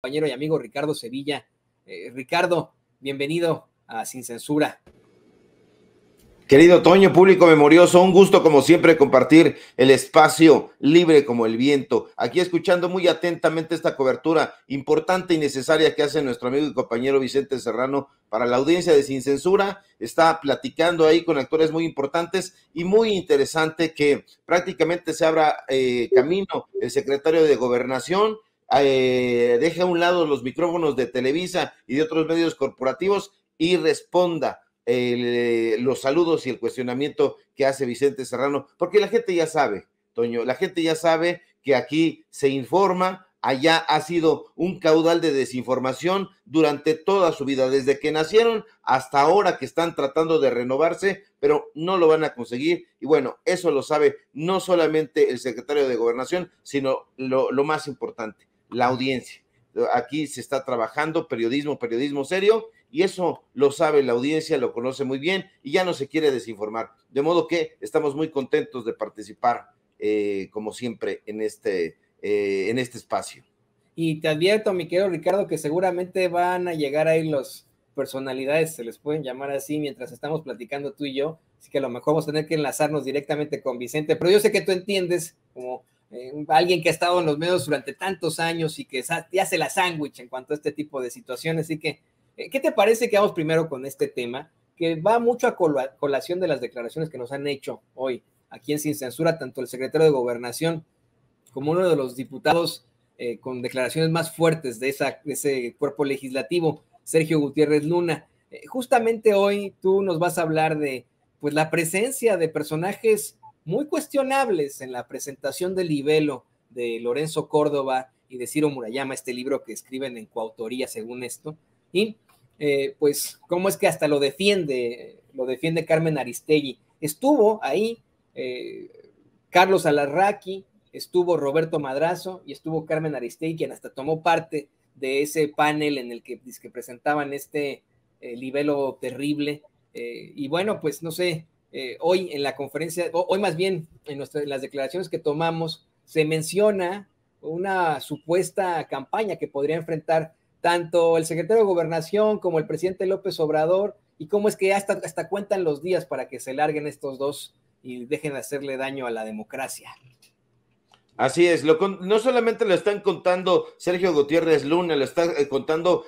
compañero y amigo Ricardo Sevilla. Eh, Ricardo, bienvenido a Sin Censura. Querido Toño, público memorioso, un gusto como siempre compartir el espacio libre como el viento. Aquí escuchando muy atentamente esta cobertura importante y necesaria que hace nuestro amigo y compañero Vicente Serrano para la audiencia de Sin Censura. Está platicando ahí con actores muy importantes y muy interesante que prácticamente se abra eh, camino el secretario de Gobernación eh, deje a un lado los micrófonos de Televisa y de otros medios corporativos y responda eh, los saludos y el cuestionamiento que hace Vicente Serrano, porque la gente ya sabe, Toño, la gente ya sabe que aquí se informa, allá ha sido un caudal de desinformación durante toda su vida, desde que nacieron hasta ahora que están tratando de renovarse, pero no lo van a conseguir. Y bueno, eso lo sabe no solamente el secretario de gobernación, sino lo más importante, la audiencia. Aquí se está trabajando periodismo, periodismo serio, y eso lo sabe la audiencia, lo conoce muy bien y ya no se quiere desinformar. De modo que estamos muy contentos de participar, eh, como siempre, en este, eh, en este espacio. Y te advierto, mi querido Ricardo, que seguramente van a llegar ahí los personalidades, se les pueden llamar así, mientras estamos platicando tú y yo. Así que a lo mejor vamos a tener que enlazarnos directamente con Vicente, pero yo sé que tú entiendes como alguien que ha estado en los medios durante tantos años y que ya hace la sándwich en cuanto a este tipo de situaciones. Así que, eh, ¿qué te parece que vamos primero con este tema? Que va mucho a colación de las declaraciones que nos han hecho hoy aquí en Sin Censura, tanto el secretario de Gobernación como uno de los diputados eh, con declaraciones más fuertes de, ese cuerpo legislativo, Sergio Gutiérrez Luna. Eh, justamente hoy tú nos vas a hablar de pues la presencia de personajes muy cuestionables en la presentación del libelo de Lorenzo Córdoba y de Ciro Murayama, este libro que escriben en coautoría según esto, y eh, pues cómo es que hasta lo defiende, lo defiende Carmen Aristegui. Estuvo ahí eh, Carlos Alarraqui, estuvo Roberto Madrazo y estuvo Carmen Aristegui, quien hasta tomó parte de ese panel en el que, presentaban este eh, libelo terrible. y bueno, pues no sé, eh, hoy en la conferencia, hoy más bien en, las declaraciones que tomamos, se menciona una supuesta campaña que podría enfrentar tanto el secretario de Gobernación como el presidente López Obrador, y cómo es que hasta, hasta cuentan los días para que se larguen estos dos y dejen de hacerle daño a la democracia. Así es, no solamente lo están contando Sergio Gutiérrez Luna, lo está eh, contando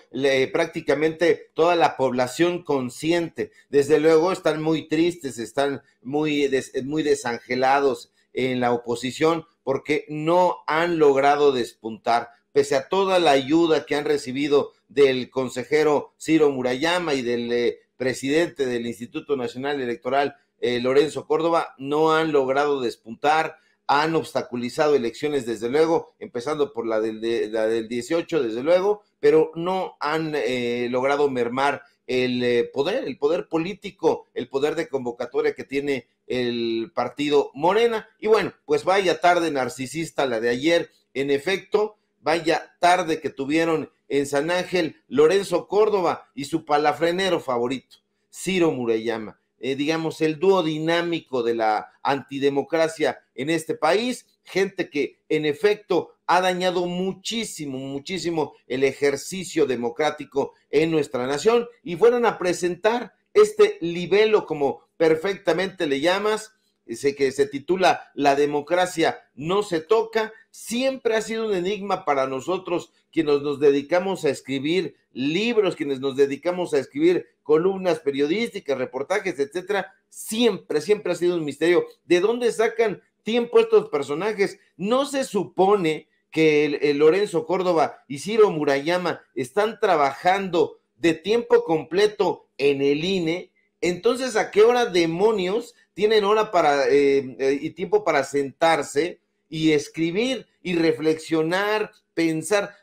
prácticamente toda la población consciente. Desde luego están muy tristes, están eh, muy, desangelados en la oposición porque no han logrado despuntar, pese a toda la ayuda que han recibido del consejero Ciro Murayama y del eh, presidente del Instituto Nacional Electoral, Lorenzo Córdoba, no han logrado despuntar han obstaculizado elecciones, desde luego, empezando por la del, de, 18, desde luego, pero no han eh, logrado mermar el eh, poder, el poder político, el poder de convocatoria que tiene el partido Morena. Y bueno, pues vaya tarde narcisista la de ayer, en efecto, vaya tarde que tuvieron en San Ángel Lorenzo Córdoba y su palafrenero favorito, Ciro Mureyama. Eh, digamos, el dúo dinámico de la antidemocracia en este país, gente que en efecto ha dañado muchísimo, muchísimo el ejercicio democrático en nuestra nación y fueron a presentar este libelo, como perfectamente le llamas, ese que se titula La democracia no se toca, siempre ha sido un enigma para nosotros quienes nos dedicamos a escribir libros, quienes nos dedicamos a escribir columnas periodísticas, reportajes, etcétera, siempre, siempre ha sido un misterio. ¿De dónde sacan tiempo estos personajes? No se supone que el, Lorenzo Córdoba y Ciro Murayama están trabajando de tiempo completo en el INE, entonces ¿a qué hora demonios tienen hora para eh, eh, y tiempo para sentarse y escribir y reflexionar, pensar?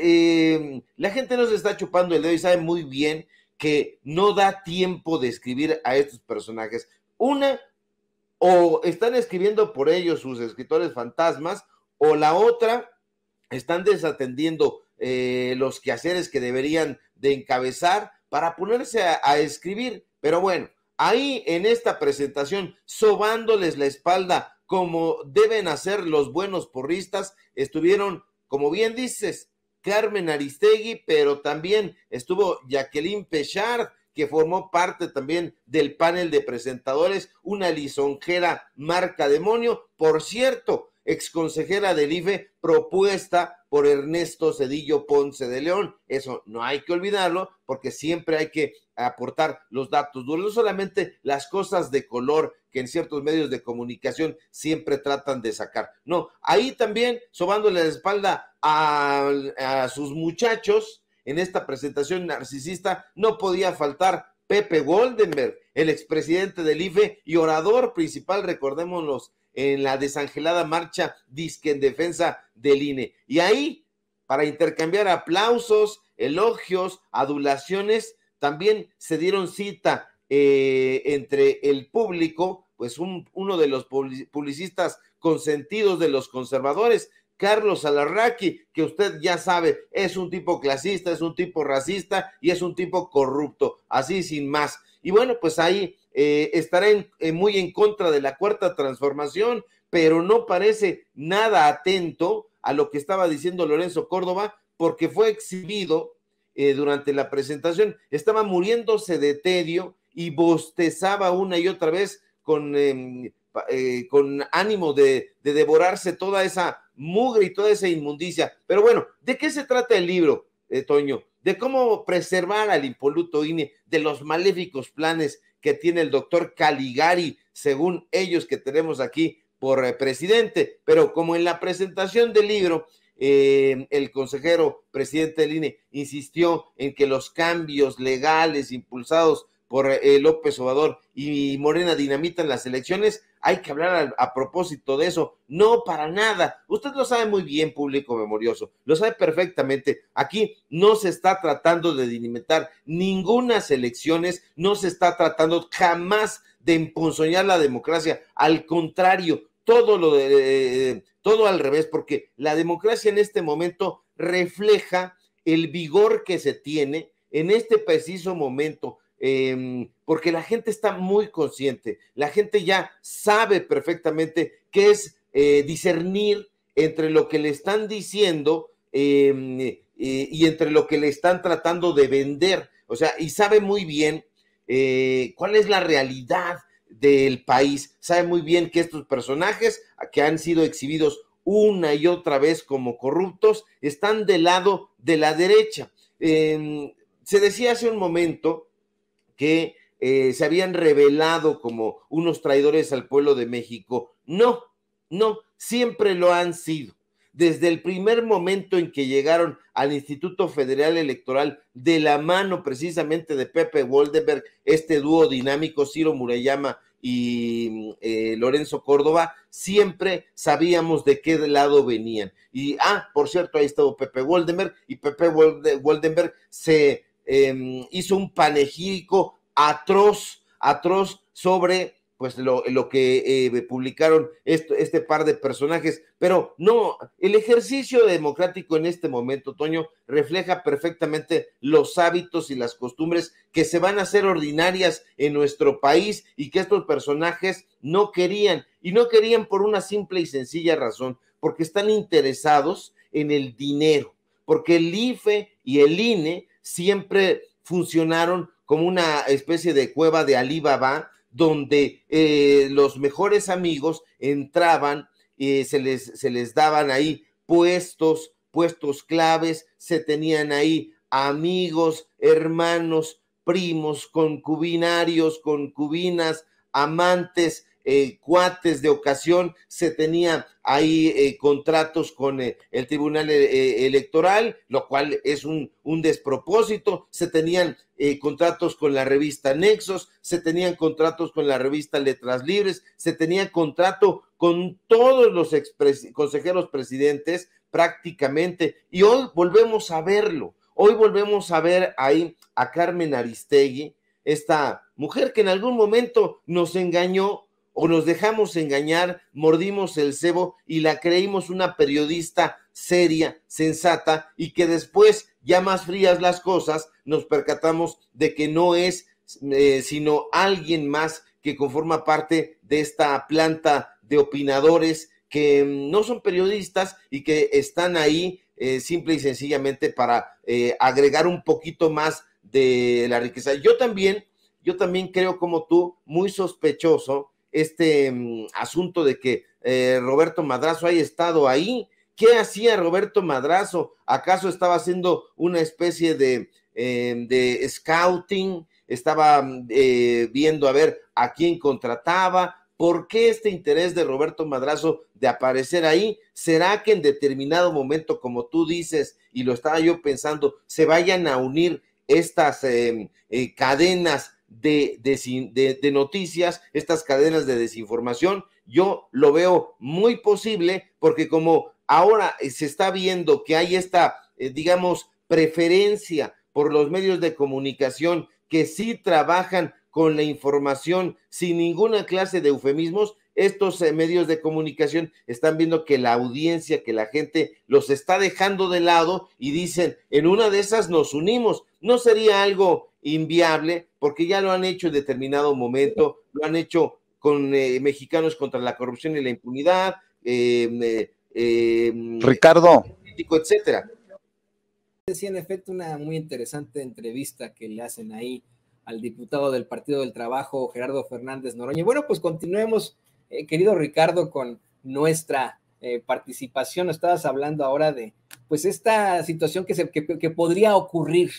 Eh, la gente nos está chupando el dedo y sabe muy bien que no da tiempo de escribir a estos personajes. Una, o están escribiendo por ellos sus escritores fantasmas, o la otra, están desatendiendo eh, los quehaceres que deberían de encabezar para ponerse a escribir. Pero bueno, ahí en esta presentación, sobándoles la espalda como deben hacer los buenos porristas, estuvieron, como bien dices, Carmen Aristegui, pero también estuvo Jacqueline Pechard, que formó parte también del panel de presentadores, una lisonjera marca demonio, por cierto, exconsejera del IFE propuesta por Ernesto Cedillo Ponce de León. Eso no hay que olvidarlo porque siempre hay que aportar los datos duros, no solamente las cosas de color que en ciertos medios de comunicación siempre tratan de sacar. No, ahí también sobándole la espalda a, sus muchachos en esta presentación narcisista, no podía faltar Pepe Goldenberg, el expresidente del IFE y orador principal, recordémonos en la desangelada marcha disque en defensa del INE. Y ahí, para intercambiar aplausos, elogios, adulaciones, también se dieron cita eh, entre el público, pues un, uno de los publicistas consentidos de los conservadores, Carlos Alarraqui, que usted ya sabe, es un tipo clasista, es un tipo racista y es un tipo corrupto, así sin más. Y bueno, pues ahí eh, estará eh, muy en contra de la cuarta transformación, pero no parece nada atento a lo que estaba diciendo Lorenzo Córdoba, porque fue exhibido eh, durante la presentación, estaba muriéndose de tedio y bostezaba una y otra vez con, em, ánimo de, devorarse toda esa mugre y toda esa inmundicia. Pero bueno, ¿de qué se trata el libro, eh, Toño? De cómo preservar al impoluto INE de los maléficos planes que tiene el doctor Caligari, según ellos que tenemos aquí por eh, presidente. Pero como en la presentación del libro, eh, el consejero presidente del INE insistió en que los cambios legales impulsados por eh, López Obrador y Morena dinamitan las elecciones, hay que hablar a, propósito de eso. No, para nada. Usted lo sabe muy bien, público memorioso. Lo sabe perfectamente. Aquí no se está tratando de dinamitar ninguna elecciones. No se está tratando jamás de emponzoñar la democracia. Al contrario, todo lo de, eh, todo al revés, porque la democracia en este momento refleja el vigor que se tiene en este preciso momento Em, porque la gente está muy consciente, la gente ya sabe perfectamente qué es eh, discernir entre lo que le están diciendo em, eh, y entre lo que le están tratando de vender, o sea, y sabe muy bien eh, cuál es la realidad del país, sabe muy bien que estos personajes que han sido exhibidos una y otra vez como corruptos, están del lado de la derecha. Em, se decía hace un momento que eh, se habían revelado como unos traidores al pueblo de México. No, no, siempre lo han sido. Desde el primer momento en que llegaron al Instituto Federal Electoral de la mano precisamente de Pepe Woldenberg, este dúo dinámico Ciro Murayama y eh, Lorenzo Córdoba, siempre sabíamos de qué lado venían. Y, ah, por cierto, ahí estaba Pepe Woldenberg y Pepe Woldenberg se Em, hizo un panegírico atroz, atroz sobre pues lo, que eh, publicaron este par de personajes. Pero no, el ejercicio democrático en este momento, Toño, refleja perfectamente los hábitos y las costumbres que se van a hacer ordinarias en nuestro país y que estos personajes no querían. Y no querían por una simple y sencilla razón, porque están interesados en el dinero, porque el IFE y el INE siempre funcionaron como una especie de cueva de Alibaba, donde eh, los mejores amigos entraban, y eh, se, les, se les daban ahí puestos, puestos claves, se tenían ahí amigos, hermanos, primos, concubinarios, concubinas, amantes, eh, cuates de ocasión, se tenía ahí eh, contratos con eh, el Tribunal Electoral, lo cual es un, despropósito, se tenían contratos con la revista Nexos, se tenían contratos con la revista Letras Libres, se tenía contrato con todos los consejeros presidentes prácticamente, y hoy volvemos a verlo, hoy volvemos a ver ahí a Carmen Aristegui, esta mujer que en algún momento nos engañó o nos dejamos engañar, mordimos el cebo y la creímos una periodista seria, sensata, y que después, ya más frías las cosas, nos percatamos de que no es eh, sino alguien más que conforma parte de esta planta de opinadores que mm, no son periodistas y que están ahí eh, simple y sencillamente para eh, agregar un poquito más de la riqueza. Yo también, yo también creo como tú, muy sospechoso este mm, asunto de que eh, Roberto Madrazo haya estado ahí. ¿Qué hacía Roberto Madrazo? ¿Acaso estaba haciendo una especie de, em, de scouting? ¿Estaba mm, eh, viendo a ver a quién contrataba? ¿Por qué este interés de Roberto Madrazo de aparecer ahí? ¿Será que en determinado momento, como tú dices, y lo estaba yo pensando, se vayan a unir estas em, eh, cadenas de, noticias, estas cadenas de desinformación. Yo lo veo muy posible porque como ahora eh, se está viendo que hay esta, eh, digamos, preferencia por los medios de comunicación que sí trabajan con la información sin ninguna clase de eufemismos, estos eh, medios de comunicación están viendo que la audiencia, que la gente los está dejando de lado y dicen, en una de esas nos unimos. No sería algo inviable porque ya lo han hecho en determinado momento, lo han hecho con eh, mexicanos contra la corrupción y la impunidad, em, eh, em, Ricardo, etcétera. Decía en efecto, una muy interesante entrevista que le hacen ahí al diputado del Partido del Trabajo, Gerardo Fernández Noroña. bueno, pues continuemos, eh, querido Ricardo, con nuestra participación. Estabas hablando ahora de, pues, esta situación que, se, que podría ocurrir,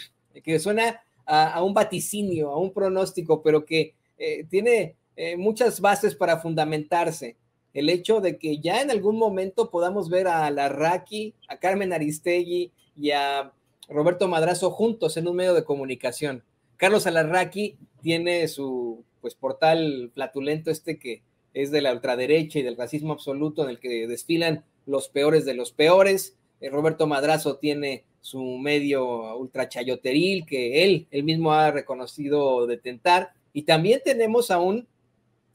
que suena a, un vaticinio, a un pronóstico, pero que eh, tiene eh, muchas bases para fundamentarse. El hecho de que ya en algún momento podamos ver a Larraqui, a Carmen Aristegui y a Roberto Madrazo juntos en un medio de comunicación. Carlos Alarraqui tiene su pues portal flatulento, este que es de la ultraderecha y del racismo absoluto en el que desfilan los peores de los peores. Eh, Roberto Madrazo tiene su medio ultrachayoteril que él, él mismo ha reconocido detentar. Y también tenemos a, un,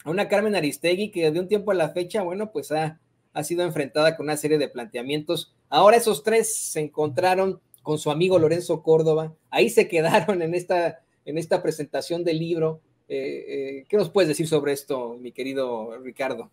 una Carmen Aristegui que de un tiempo a la fecha, bueno, pues ha, sido enfrentada con una serie de planteamientos. Ahora esos tres se encontraron con su amigo Lorenzo Córdoba. Ahí se quedaron en esta, en esta presentación del libro. Eh, eh, ¿Qué nos puedes decir sobre esto, mi querido Ricardo?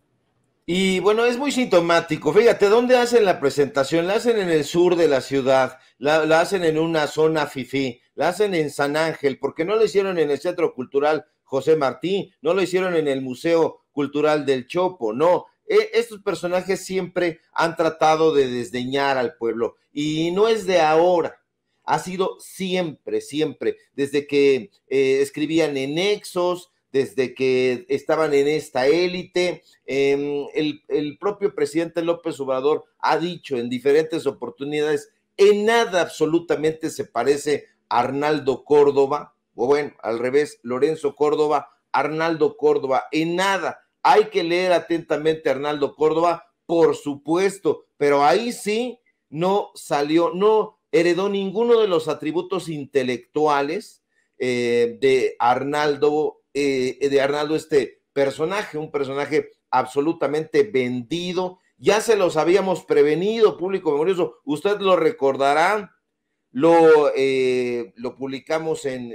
Y bueno, es muy sintomático. Fíjate, ¿dónde hacen la presentación? La hacen en el sur de la ciudad, la, hacen en una zona fifí, la hacen en San Ángel, porque no lo hicieron en el Centro Cultural José Martí, no lo hicieron en el Museo Cultural del Chopo, no. E, estos personajes siempre han tratado de desdeñar al pueblo y no es de ahora, ha sido siempre, siempre, desde que eh, escribían en Nexos, desde que estaban en esta élite. Em, el, propio presidente López Obrador ha dicho en diferentes oportunidades, en nada absolutamente se parece a Arnaldo Córdoba, o bueno, al revés, Lorenzo Córdoba, Arnaldo Córdoba, en nada. Hay que leer atentamente a Arnaldo Córdoba, por supuesto, pero ahí sí no salió, no heredó ninguno de los atributos intelectuales eh, de Arnaldo eh, eh, de Arnaldo este personaje, un personaje absolutamente vendido. Ya se los habíamos prevenido, público memorioso. Usted lo recordará, lo, eh, lo publicamos en,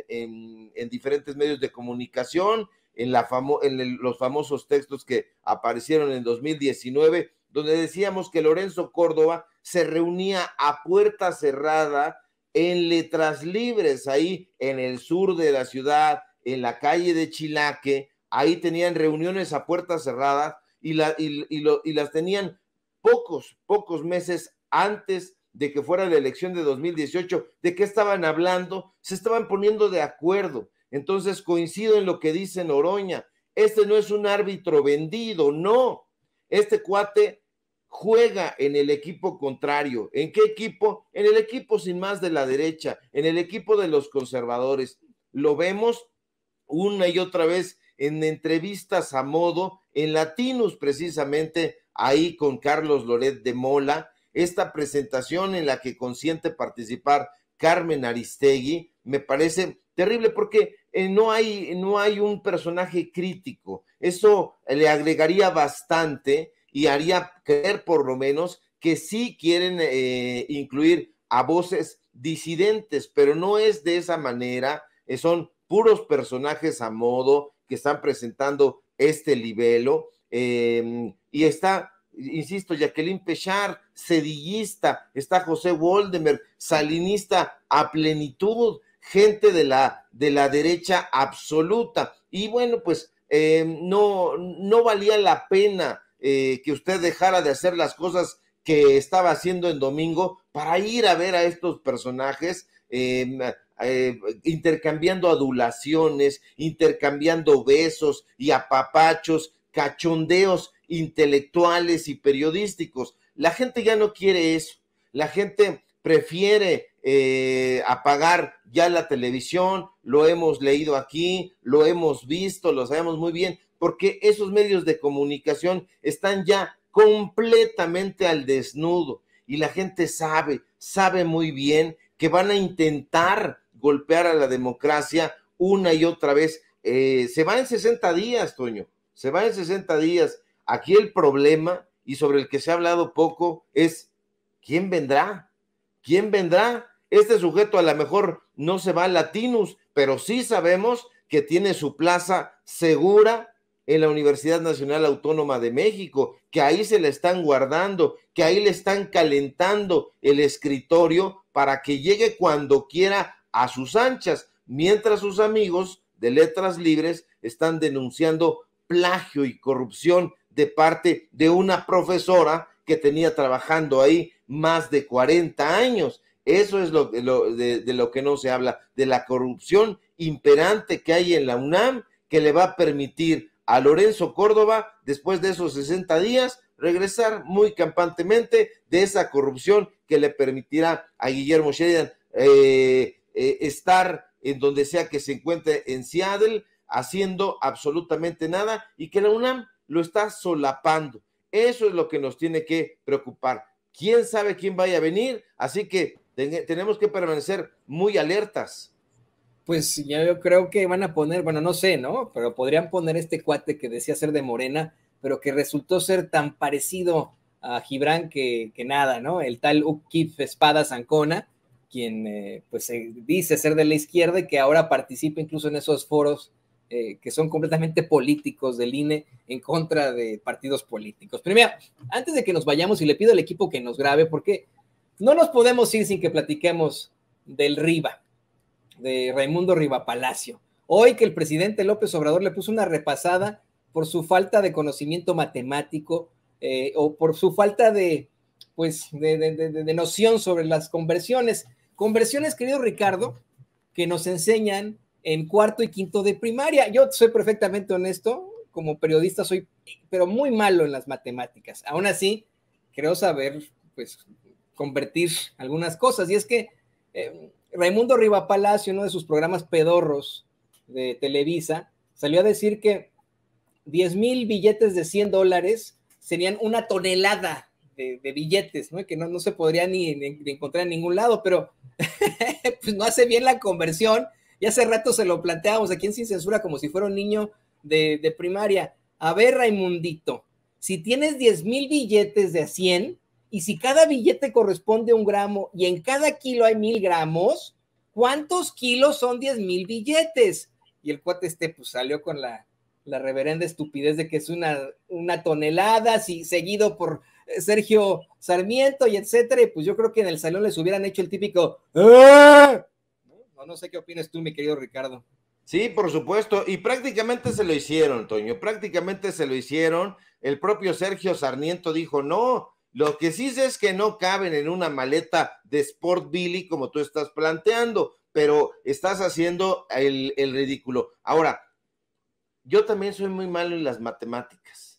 diferentes medios de comunicación, en, la en los famosos textos que aparecieron en 2019, donde decíamos que Lorenzo Córdoba se reunía a puerta cerrada en letras libres, ahí en el sur de la ciudad, en la calle de Chilaque, ahí tenían reuniones a puertas cerradas y, y, las tenían pocos, pocos meses antes de que fuera la elección de 2018, de qué estaban hablando, se estaban poniendo de acuerdo. Entonces coincido en lo que dice Noroña, este no es un árbitro vendido, no, este cuate juega en el equipo contrario. ¿En qué equipo? En el equipo sin más de la derecha, en el equipo de los conservadores. Lo vemos una y otra vez en entrevistas a modo, en Latinos precisamente, ahí con Carlos Loret de Mola, esta presentación en la que consiente participar Carmen Aristegui, me parece terrible porque eh, no, hay, no hay un personaje crítico. Eso le agregaría bastante y haría creer por lo menos que sí quieren eh, incluir a voces disidentes, pero no es de esa manera. Eh, son puros personajes a modo que están presentando este libelo. Em, y está, insisto, Jacqueline Pechard, sedillista, está José Woldemer, salinista a plenitud, gente de la, de la derecha absoluta. Y bueno, pues em, no, no valía la pena eh, que usted dejara de hacer las cosas que estaba haciendo en domingo para ir a ver a estos personajes. Eh, eh, intercambiando adulaciones, intercambiando besos y apapachos, cachondeos intelectuales y periodísticos. La gente ya no quiere eso. La gente prefiere eh, apagar ya la televisión, lo hemos leído aquí, lo hemos visto, lo sabemos muy bien, porque esos medios de comunicación están ya completamente al desnudo y la gente sabe, sabe muy bien que van a intentar golpear a la democracia una y otra vez. Eh, se va en 60 días, Toño, se va en 60 días. Aquí el problema, y sobre el que se ha hablado poco, es ¿quién vendrá? ¿Quién vendrá? Este sujeto a lo mejor no se va a Latinus, pero sí sabemos que tiene su plaza segura en la Universidad Nacional Autónoma de México, que ahí se le están guardando, que ahí le están calentando el escritorio para que llegue cuando quiera a sus anchas, mientras sus amigos de Letras Libres están denunciando plagio y corrupción de parte de una profesora que tenía trabajando ahí más de 40 años. Eso es lo, de, lo que no se habla, de la corrupción imperante que hay en la UNAM que le va a permitir a Lorenzo Córdoba, después de esos 60 días, regresar muy campantemente de esa corrupción que le permitirá a Guillermo Sheridan eh, eh, estar en donde sea que se encuentre en Seattle haciendo absolutamente nada y que la UNAM lo está solapando. Eso es lo que nos tiene que preocupar. ¿Quién sabe quién vaya a venir? Así que tenemos que permanecer muy alertas. Pues yo creo que van a poner, bueno, no sé, ¿no? Pero podrían poner este cuate que decía ser de Morena, pero que resultó ser tan parecido a Gibran que, nada, ¿no? El tal Ukif Espada Zancona quien eh, pues se dice ser de la izquierda y que ahora participa incluso en esos foros eh, que son completamente políticos del INE en contra de partidos políticos. Primero, antes de que nos vayamos, y le pido al equipo que nos grabe, porque no nos podemos ir sin que platiquemos del Riva, de Raimundo Riva Palacio. Hoy que el presidente López Obrador le puso una repasada por su falta de conocimiento matemático eh, o por su falta de, pues, de noción sobre las conversiones. Conversiones, querido Ricardo, que nos enseñan en cuarto y quinto de primaria. Yo soy perfectamente honesto, como periodista soy, pero muy malo en las matemáticas. Aún así, creo saber, pues, convertir algunas cosas. Y es que eh, Raimundo Riva Palacio, uno de sus programas pedorros de Televisa, salió a decir que 10 mil billetes de 100 dólares serían una tonelada de, billetes, ¿no? que no, se podría ni, encontrar en ningún lado, pero pues no hace bien la conversión. Y hace rato se lo planteamos aquí en Sin Censura como si fuera un niño de, primaria. A ver, Raimundito, si tienes 10 mil billetes de 100 y si cada billete corresponde a un gramo y en cada kilo hay mil gramos, ¿cuántos kilos son 10 mil billetes? Y el cuate este pues salió con la, reverenda estupidez de que es una, una tonelada, seguido por Sergio Sarmiento y etcétera, y pues yo creo que en el salón les hubieran hecho el típico ¡Eh! no, sé qué opinas tú, mi querido Ricardo. Sí, por supuesto, y prácticamente se lo hicieron, Toño, prácticamente se lo hicieron. El propio Sergio Sarmiento dijo, no, lo que sí sé es que no caben en una maleta de Sport Billy como tú estás planteando, pero estás haciendo el ridículo. Ahora, yo también soy muy malo en las matemáticas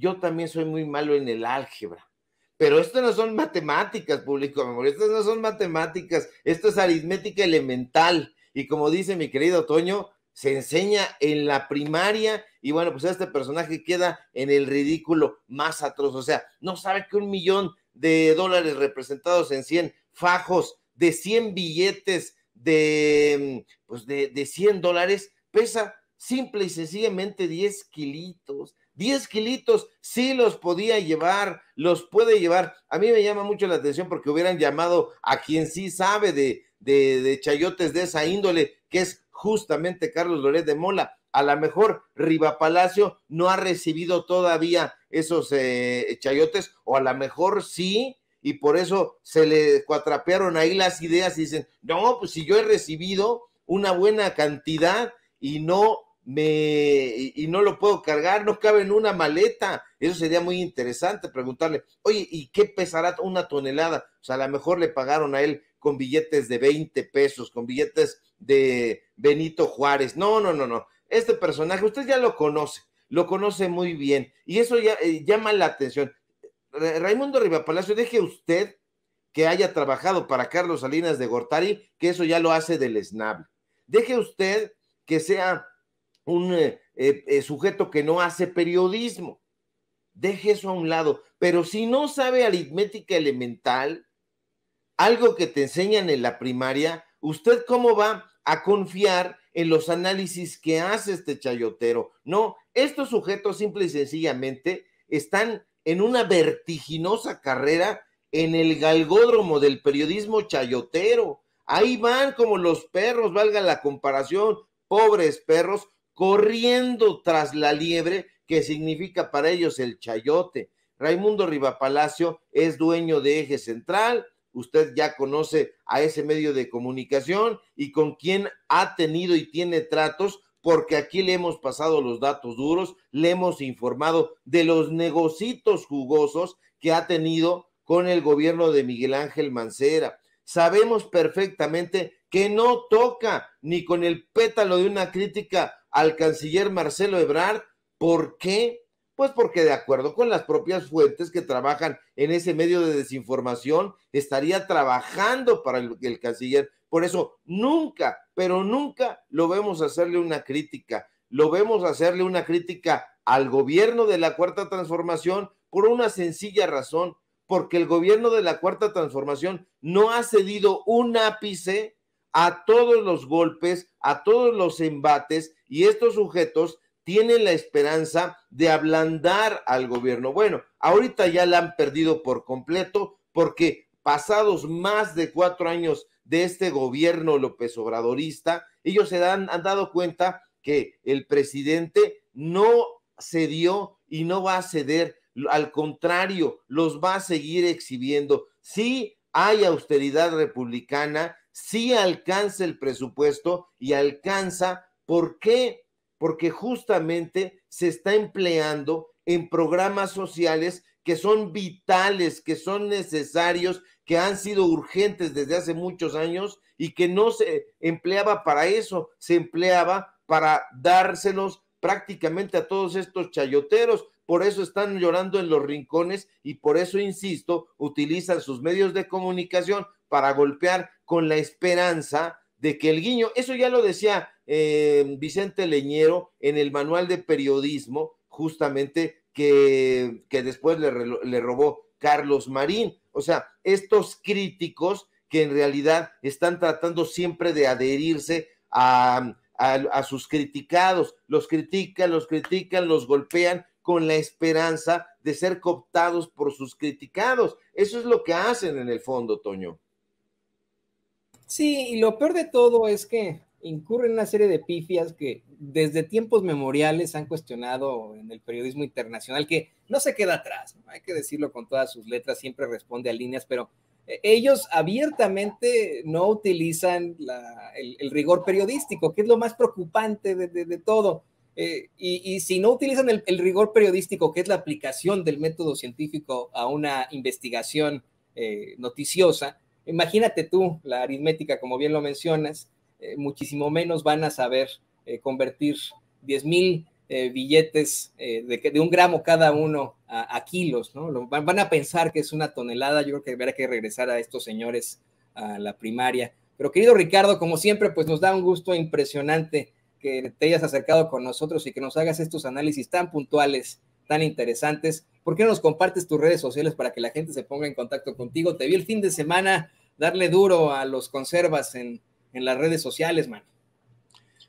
yo también soy muy malo en el álgebra. Pero esto no son matemáticas, público amor. estas no son matemáticas, esto es aritmética elemental. Y como dice mi querido Toño, se enseña en la primaria y bueno, pues este personaje queda en el ridículo más atroz. O sea, no sabe que un millón de dólares representados en 100 fajos de 100 billetes de, pues de, de 100 dólares pesa simple y sencillamente 10 kilitos. 10 kilitos sí los podía llevar, los puede llevar. A mí me llama mucho la atención porque hubieran llamado a quien sí sabe de, de, chayotes de esa índole, que es justamente Carlos Loret de Mola. A lo mejor Riva Palacio no ha recibido todavía esos eh, chayotes, o a lo mejor sí, y por eso se le cuatrapearon ahí las ideas y dicen, no, pues si yo he recibido una buena cantidad y no me y, no lo puedo cargar, no cabe en una maleta. Eso sería muy interesante preguntarle, oye, ¿y qué pesará una tonelada? O sea, a lo mejor le pagaron a él con billetes de 20 pesos, con billetes de Benito Juárez. No, no, no, no. Este personaje, usted ya lo conoce, lo conoce muy bien y eso ya eh, llama la atención. Raimundo Rivapalacio, deje usted que haya trabajado para Carlos Salinas de Gortari, que eso ya lo hace del esnable. Deje usted que sea un eh, eh, eh, sujeto que no hace periodismo. Deje eso a un lado. Pero si no sabe aritmética elemental, algo que te enseñan en la primaria, ¿usted cómo va a confiar en los análisis que hace este chayotero? No, estos sujetos simple y sencillamente están en una vertiginosa carrera en el galgódromo del periodismo chayotero. Ahí van como los perros, valga la comparación, pobres perros, corriendo tras la liebre, que significa para ellos el chayote. Raimundo Rivapalacio es dueño de Eje Central, usted ya conoce a ese medio de comunicación y con quien ha tenido y tiene tratos, porque aquí le hemos pasado los datos duros, le hemos informado de los negocitos jugosos que ha tenido con el gobierno de Miguel Ángel Mancera. Sabemos perfectamente que no toca ni con el pétalo de una crítica al canciller Marcelo Ebrard. ¿Por qué? Pues porque de acuerdo con las propias fuentes que trabajan en ese medio de desinformación, estaría trabajando para el, el canciller. Por eso nunca, pero nunca lo vemos hacerle una crítica. Lo vemos hacerle una crítica al gobierno de la Cuarta Transformación por una sencilla razón, porque el gobierno de la Cuarta Transformación no ha cedido un ápice a todos los golpes, a todos los embates, y estos sujetos tienen la esperanza de ablandar al gobierno. Bueno, ahorita ya la han perdido por completo porque pasados más de cuatro años de este gobierno López Obradorista, ellos se han dado cuenta que el presidente no cedió y no va a ceder, al contrario, los va a seguir exhibiendo. Sí hay austeridad republicana, sí alcanza el presupuesto y alcanza. ¿Por qué? Porque justamente se está empleando en programas sociales que son vitales, que son necesarios, que han sido urgentes desde hace muchos años y que no se empleaba para eso, se empleaba para dárselos prácticamente a todos estos chayoteros por eso están llorando en los rincones y por eso, insisto, utilizan sus medios de comunicación para golpear con la esperanza de que el guiño, eso ya lo decía eh, Vicente Leñero en el manual de periodismo, justamente que, que después le, le robó Carlos Marín. O sea, estos críticos que en realidad están tratando siempre de adherirse a, sus criticados, los critican, los critican, los golpean con la esperanza de ser cooptados por sus criticados. Eso es lo que hacen en el fondo, Toño. Sí, y lo peor de todo es que incurren una serie de pifias que desde tiempos memoriales han cuestionado en el periodismo internacional, que no se queda atrás, hay que decirlo con todas sus letras, siempre responde a líneas, pero eh, ellos abiertamente no utilizan el, rigor periodístico, que es lo más preocupante de, de todo. Eh, y, si no utilizan el, rigor periodístico, que es la aplicación del método científico a una investigación eh, noticiosa, imagínate tú la aritmética, como bien lo mencionas, eh, muchísimo menos van a saber convertir 10.000 mil billetes de, un gramo cada uno a, kilos, ¿no? van, van, a pensar que es una tonelada, yo creo que habrá que regresar a estos señores a la primaria. Pero querido Ricardo, como siempre, pues nos da un gusto impresionante que te hayas acercado con nosotros y que nos hagas estos análisis tan puntuales, tan interesantes. ¿Por qué no nos compartes tus redes sociales para que la gente se ponga en contacto contigo? Te vi el fin de semana darle duro a los conservas en, las redes sociales, man.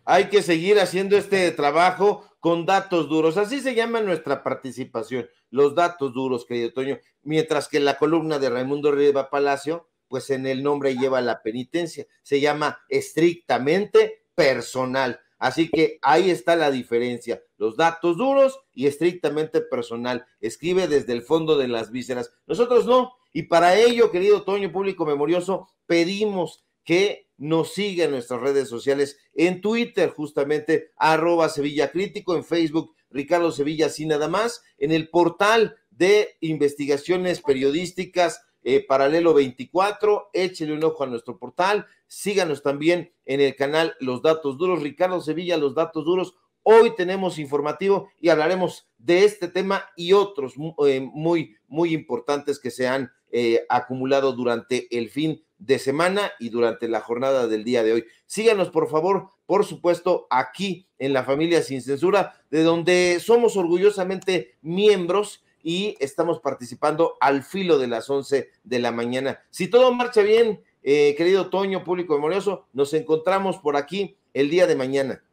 Hay que seguir haciendo este trabajo con datos duros. Así se llama nuestra participación, los datos duros, querido Toño. Mientras que la columna de Raimundo Riva Palacio, pues en el nombre lleva la penitencia. Se llama estrictamente personal Así que ahí está la diferencia, los datos duros y estrictamente personal. Escribe desde el fondo de las vísceras. Nosotros no. Y para ello, querido Toño Público Memorioso, pedimos que nos siga en nuestras redes sociales, en Twitter justamente, arroba Sevilla Crítico, en Facebook, Ricardo Sevilla, sin nada más, en el portal de investigaciones periodísticas eh, Paralelo 24. Échele un ojo a nuestro portal. Síganos también en el canal Los Datos Duros. Ricardo Sevilla, Los Datos Duros. Hoy tenemos informativo y hablaremos de este tema y otros eh, muy, muy importantes que se han eh, acumulado durante el fin de semana y durante la jornada del día de hoy. Síganos, por favor, por supuesto, aquí en la familia sin censura, de donde somos orgullosamente miembros y estamos participando al filo de las 11 de la mañana. Si todo marcha bien, eh, querido Toño, público memorioso, nos encontramos por aquí el día de mañana.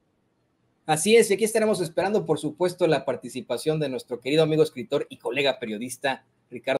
Así es, y aquí estaremos esperando, por supuesto, la participación de nuestro querido amigo escritor y colega periodista Ricardo.